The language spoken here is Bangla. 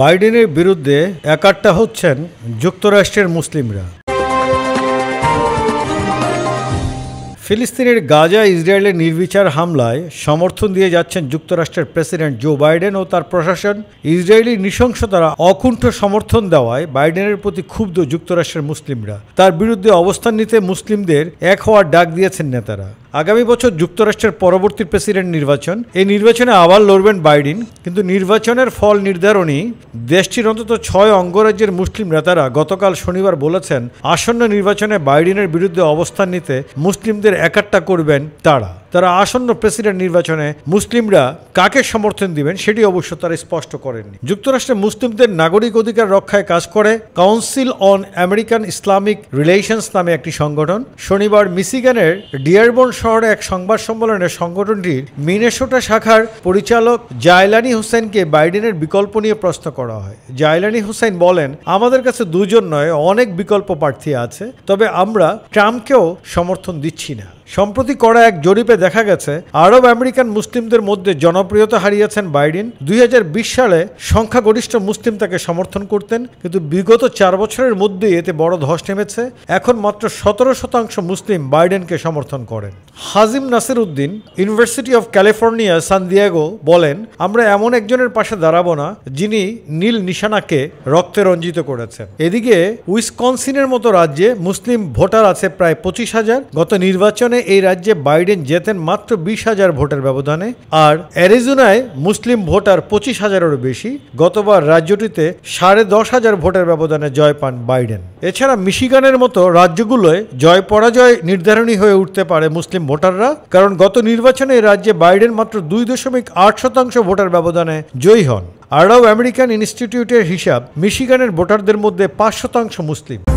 বাইডেনের বিরুদ্ধে একাট্টা হচ্ছেন যুক্তরাষ্ট্রের মুসলিমরা ফিলিস্তিনের গাজা ইসরায়েলের নির্বিচার হামলায় সমর্থন দিয়ে যাচ্ছেন যুক্তরাষ্ট্রের প্রেসিডেন্ট জো বাইডেন ও তার প্রশাসন ইসরায়েলি নৃশংসতারা অকুণ্ঠ সমর্থন দেওয়ায় বাইডেনের প্রতি ক্ষুব্ধ যুক্তরাষ্ট্রের মুসলিমরা তার বিরুদ্ধে অবস্থান নিতে মুসলিমদের এক হওয়ার ডাক দিয়েছেন নেতারা আগামী বছর যুক্তরাষ্ট্রের পরবর্তী প্রেসিডেন্ট নির্বাচন এই নির্বাচনে আবার লড়বেন বাইডেন কিন্তু নির্বাচনের ফল নির্ধারণী দেশটির অন্তত ছয় অঙ্গরাজ্যের মুসলিম নেতারা গতকাল শনিবার বলেছেন আসন্ন নির্বাচনে বাইডেনের বিরুদ্ধে অবস্থান নিতে মুসলিমদের একাট্টা করবেন তারা তারা আসন্ন প্রেসিডেন্ট নির্বাচনে মুসলিমরা কাকে সমর্থন দিবেন সেটি অবশ্য তারা স্পষ্ট করেননি যুক্তরাষ্ট্রে মুসলিমদের নাগরিক অধিকার রক্ষায় কাজ করে council on American Islamic relations নামে একটি সংগঠন শনিবার মিসিগানের ডিয়ারবোর্ন শহরে এক সংবাদ সম্মেলনে সংগঠনটির মিনেসোটা শাখার পরিচালক জায়লানি হোসেনকে বাইডেনের বিকল্প নিয়ে প্রশ্ন করা হয় জায়লানি হোসেন বলেন আমাদের কাছে দুজন নয় অনেক বিকল্প প্রার্থী আছে তবে আমরা ট্রাম্পকেও সমর্থন দিচ্ছি না সম্প্রতি করা এক জরিপে দেখা গেছে আরব আমেরিকান মুসলিমদের মধ্যে জনপ্রিয়তা হারিয়েছেন বাইডেন দুই সালে সংখ্যাগরিষ্ঠ মুসলিম তাকে সমর্থন করতেন কিন্তু বিগত চার বছরের মধ্যে এতে বড় ধস নেমেছে এখন মাত্র সতেরো শতাংশ মুসলিম বাইডেনকে সমর্থন করেন Hazim Nasir Uddin university of California San Diego বলেন আমরা এমন একজনের পাশে দাঁড়াবো না যিনি নীল নিশানাকে রক্তে রঞ্জিত করেছেন এদিকে উইসকনসিনের মতো রাজ্যে মুসলিম ভোটার আছে প্রায় পঁচিশ হাজার গত নির্বাচন নির্বাচনে এই রাজ্যে বাইডেন জেতেন মাত্র বিশ হাজার ভোটের ব্যবধানে আর অ্যারিজোনায় মুসলিম ভোটার পঁচিশ হাজারেরও বেশি গতবার রাজ্যটিতে সাড়ে দশ হাজার ভোটের ব্যবধানে জয় পান বাইডেন এছাড়া মিশিগানের মতো রাজ্যগুলোয় জয় পরাজয় নির্ধারণী হয়ে উঠতে পারে মুসলিম ভোটাররা কারণ গত নির্বাচনে এই রাজ্যে বাইডেন মাত্র দুই দশমিক আট শতাংশ ভোটার ব্যবধানে জয়ী হন আরও আমেরিকান ইনস্টিটিউটের হিসাব মিশিগানের ভোটারদের মধ্যে পাঁচ শতাংশ মুসলিম